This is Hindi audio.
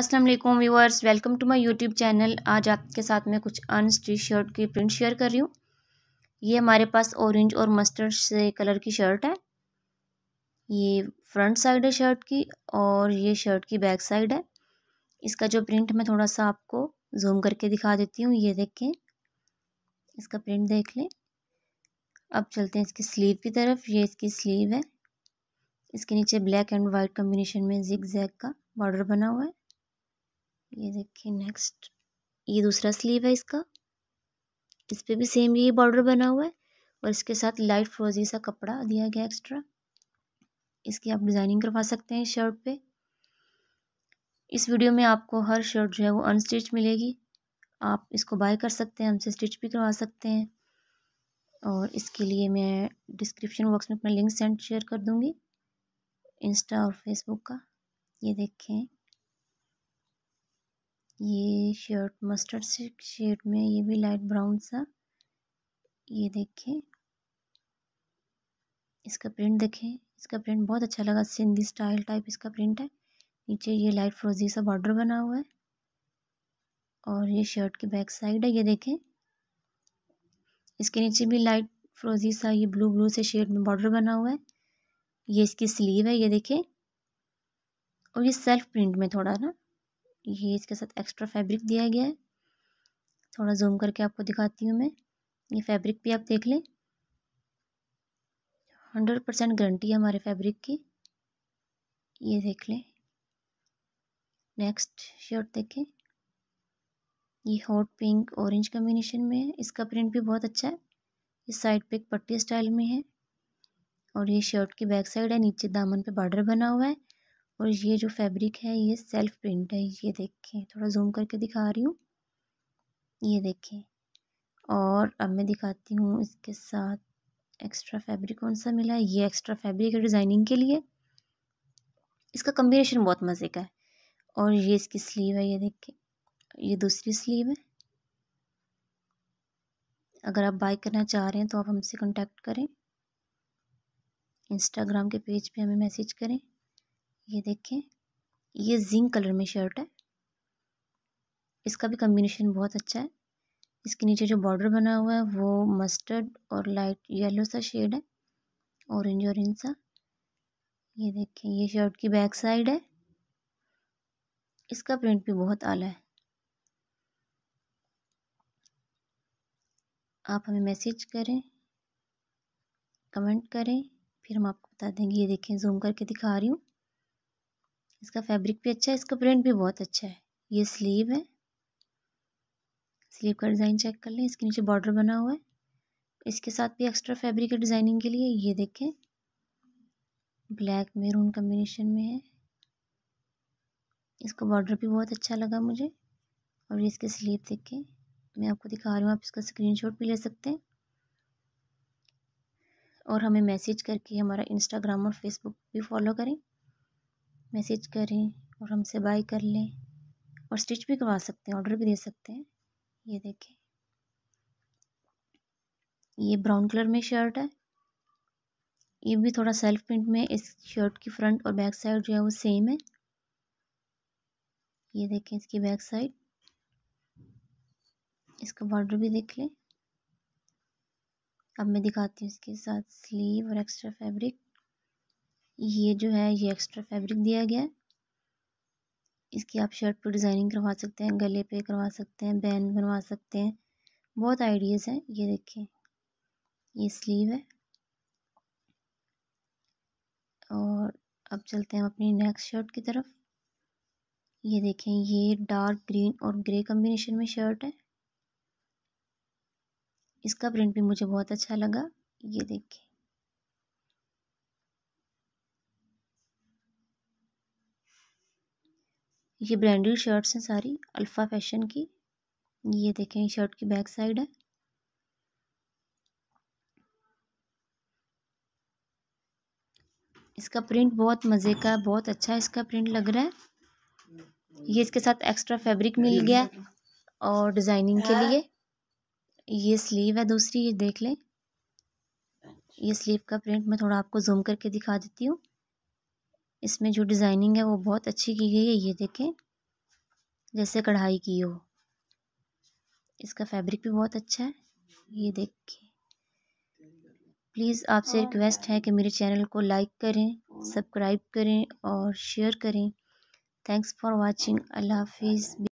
अस्सलाम वालेकुम viewers welcome to my YouTube channel आज आपके साथ मैं कुछ अनस्टी शर्ट की प्रिंट शेयर कर रही हूँ ये हमारे पास ऑरेंज और मस्टर्ड से कलर की शर्ट है ये फ्रंट साइड है शर्ट की और ये शर्ट की बैक साइड है इसका जो प्रिंट मैं थोड़ा सा आपको जूम करके दिखा देती हूँ ये देखें इसका प्रिंट देख लें अब चलते हैं इसकी स्लीव की तरफ ये इसकी स्लीव है इसके नीचे ब्लैक एंड वाइट कम्बिनेशन में जिग जैग का बॉर्डर बना हुआ है ये देखिए नेक्स्ट ये दूसरा स्लीव है इसका इस पर भी सेम यही बॉर्डर बना हुआ है और इसके साथ लाइट फ्रोजी सा कपड़ा दिया गया एक्स्ट्रा इसकी आप डिज़ाइनिंग करवा सकते हैं शर्ट पे इस वीडियो में आपको हर शर्ट जो है वो अनस्टिच मिलेगी आप इसको बाय कर सकते हैं हमसे स्टिच भी करवा सकते हैं और इसके लिए मैं डिस्क्रिप्शन बॉक्स में अपना लिंक सेंड शेयर कर दूँगी इंस्टा और फेसबुक का ये देखें ये शर्ट मस्टर्ड शेड में ये भी लाइट ब्राउन सा ये देखिए इसका प्रिंट देखें इसका प्रिंट बहुत अच्छा लगा सिंधी स्टाइल टाइप इसका प्रिंट है नीचे ये लाइट फ्रोजी सा बॉर्डर बना हुआ है और ये शर्ट की बैक साइड है ये देखें इसके नीचे भी लाइट फ्रोजी सा ये ब्लू ब्लू से शेड में बॉर्डर बना हुआ है ये इसकी स्लीव है ये देखें और ये सेल्फ प्रिंट में थोड़ा ना ये इसके साथ एक्स्ट्रा फैब्रिक दिया गया है थोड़ा जूम करके आपको दिखाती हूँ मैं ये फैब्रिक भी आप देख लें हंड्रेड परसेंट गारंटी है हमारे फैब्रिक की ये देख लें नेक्स्ट शर्ट देखें ये हॉट पिंक ऑरेंज कम्बिनेशन में है इसका प्रिंट भी बहुत अच्छा है इस साइड पे एक पट्टी स्टाइल में है और ये शर्ट की बैक साइड है नीचे दामन पे बॉर्डर बना हुआ है और ये जो फैब्रिक है ये सेल्फ प्रिंट है ये देखें थोड़ा जूम करके दिखा रही हूँ ये देखें और अब मैं दिखाती हूँ इसके साथ एक्स्ट्रा फैब्रिक कौन सा मिला है ये एक्स्ट्रा फैब्रिक है डिज़ाइनिंग के लिए इसका कम्बिनेशन बहुत मज़े का है और ये इसकी स्लीव है ये देखें ये दूसरी स्लीव है अगर आप बाय करना चाह रहे हैं तो आप हमसे कॉन्टेक्ट करें इंस्टाग्राम के पेज पे हमें मैसेज करें ये देखें ये जिंक कलर में शर्ट है इसका भी कम्बिनेशन बहुत अच्छा है इसके नीचे जो बॉर्डर बना हुआ है वो मस्टर्ड और लाइट येलो सा शेड है ऑरेंज ऑरेंज सा ये देखें ये शर्ट की बैक साइड है इसका प्रिंट भी बहुत आला है आप हमें मैसेज करें कमेंट करें फिर हम आपको बता देंगे ये देखें जूम करके दिखा रही हूँ इसका फैब्रिक भी अच्छा है इसका प्रिंट भी बहुत अच्छा है ये स्लीव है स्लीव का डिज़ाइन चेक कर लें इसके नीचे बॉर्डर बना हुआ है इसके साथ भी एक्स्ट्रा फैब्रिक है डिज़ाइनिंग के लिए ये देखें ब्लैक मेरून कम्बिनेशन में है इसका बॉर्डर भी बहुत अच्छा लगा मुझे और ये इसके स्लीव देखें मैं आपको दिखा रही हूँ आप इसका स्क्रीनशॉट भी ले सकते हैं और हमें मैसेज करके हमारा इंस्टाग्राम और फेसबुक भी फॉलो करें मैसेज करें और हमसे बाय कर लें और स्टिच भी करवा सकते हैं ऑर्डर भी दे सकते हैं ये देखें ये ब्राउन कलर में शर्ट है ये भी थोड़ा सेल्फ प्रिंट में इस शर्ट की फ्रंट और बैक साइड जो है वो सेम है ये देखें इसकी बैक साइड इसका बॉर्डर भी देख लें अब मैं दिखाती हूँ इसके साथ स्लीव और एक्स्ट्रा फैब्रिक ये जो है ये एक्स्ट्रा फैब्रिक दिया गया है इसकी आप शर्ट पर डिज़ाइनिंग करवा सकते हैं गले पे करवा सकते हैं बैन बनवा सकते हैं बहुत आइडियाज़ हैं ये देखें ये स्लीव है और अब चलते हैं अपनी नेक्स्ट शर्ट की तरफ ये देखें ये डार्क ग्रीन और ग्रे कम्बिनेशन में शर्ट है इसका प्रिंट भी मुझे बहुत अच्छा लगा ये देखें ये ब्रांडेड शर्ट्स हैं सारी अल्फ़ा फैशन की ये देखें शर्ट की बैक साइड है इसका प्रिंट बहुत मज़े का बहुत अच्छा इसका प्रिंट लग रहा है ये इसके साथ एक्स्ट्रा फैब्रिक मिल गया और डिज़ाइनिंग के लिए ये स्लीव है दूसरी ये देख लें ये स्लीव का प्रिंट मैं थोड़ा आपको जूम करके दिखा देती हूँ इसमें जो डिज़ाइनिंग है वो बहुत अच्छी की गई है ये देखें जैसे कढ़ाई की हो इसका फैब्रिक भी बहुत अच्छा है ये देखिए प्लीज़ आपसे हाँ। रिक्वेस्ट है कि मेरे चैनल को लाइक करें सब्सक्राइब करें और शेयर करें थैंक्स फॉर वाचिंग अल्लाह हाफिज़